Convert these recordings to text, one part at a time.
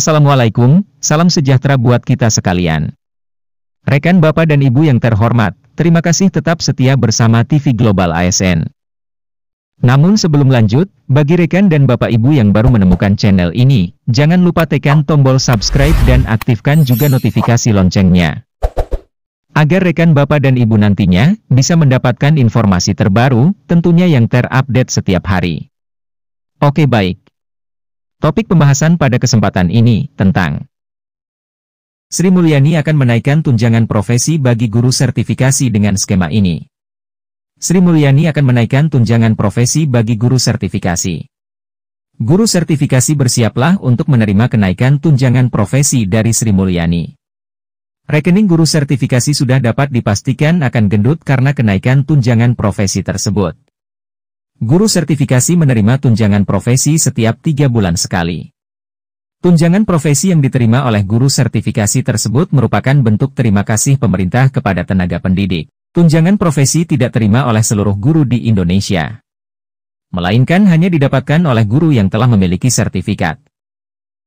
Assalamualaikum, salam sejahtera buat kita sekalian. Rekan Bapak dan Ibu yang terhormat, terima kasih tetap setia bersama TV Global ASN. Namun sebelum lanjut, bagi rekan dan Bapak Ibu yang baru menemukan channel ini, jangan lupa tekan tombol subscribe dan aktifkan juga notifikasi loncengnya. Agar rekan Bapak dan Ibu nantinya bisa mendapatkan informasi terbaru, tentunya yang terupdate setiap hari. Oke baik, Topik pembahasan pada kesempatan ini tentang Sri Mulyani akan menaikkan tunjangan profesi bagi guru sertifikasi dengan skema ini. Sri Mulyani akan menaikkan tunjangan profesi bagi guru sertifikasi. Guru sertifikasi bersiaplah untuk menerima kenaikan tunjangan profesi dari Sri Mulyani. Rekening guru sertifikasi sudah dapat dipastikan akan gendut karena kenaikan tunjangan profesi tersebut. Guru sertifikasi menerima tunjangan profesi setiap tiga bulan sekali. Tunjangan profesi yang diterima oleh guru sertifikasi tersebut merupakan bentuk terima kasih pemerintah kepada tenaga pendidik. Tunjangan profesi tidak terima oleh seluruh guru di Indonesia. Melainkan hanya didapatkan oleh guru yang telah memiliki sertifikat.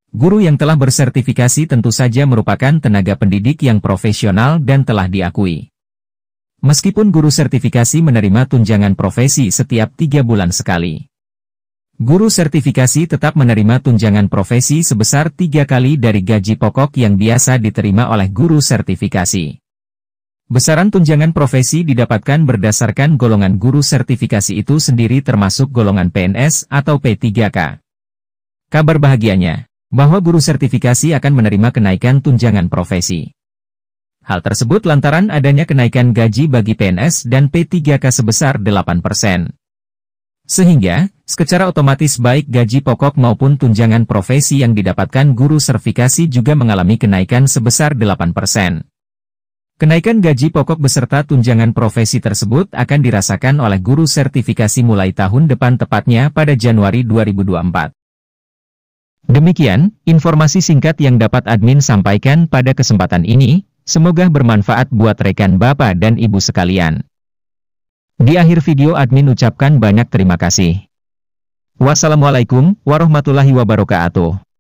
Guru yang telah bersertifikasi tentu saja merupakan tenaga pendidik yang profesional dan telah diakui. Meskipun guru sertifikasi menerima tunjangan profesi setiap tiga bulan sekali. Guru sertifikasi tetap menerima tunjangan profesi sebesar tiga kali dari gaji pokok yang biasa diterima oleh guru sertifikasi. Besaran tunjangan profesi didapatkan berdasarkan golongan guru sertifikasi itu sendiri termasuk golongan PNS atau P3K. Kabar bahagianya, bahwa guru sertifikasi akan menerima kenaikan tunjangan profesi. Hal tersebut lantaran adanya kenaikan gaji bagi PNS dan P3K sebesar 8%. Sehingga, secara otomatis baik gaji pokok maupun tunjangan profesi yang didapatkan guru sertifikasi juga mengalami kenaikan sebesar 8%. Kenaikan gaji pokok beserta tunjangan profesi tersebut akan dirasakan oleh guru sertifikasi mulai tahun depan tepatnya pada Januari 2024. Demikian, informasi singkat yang dapat admin sampaikan pada kesempatan ini, Semoga bermanfaat buat rekan Bapak dan Ibu sekalian. Di akhir video admin ucapkan banyak terima kasih. Wassalamualaikum warahmatullahi wabarakatuh.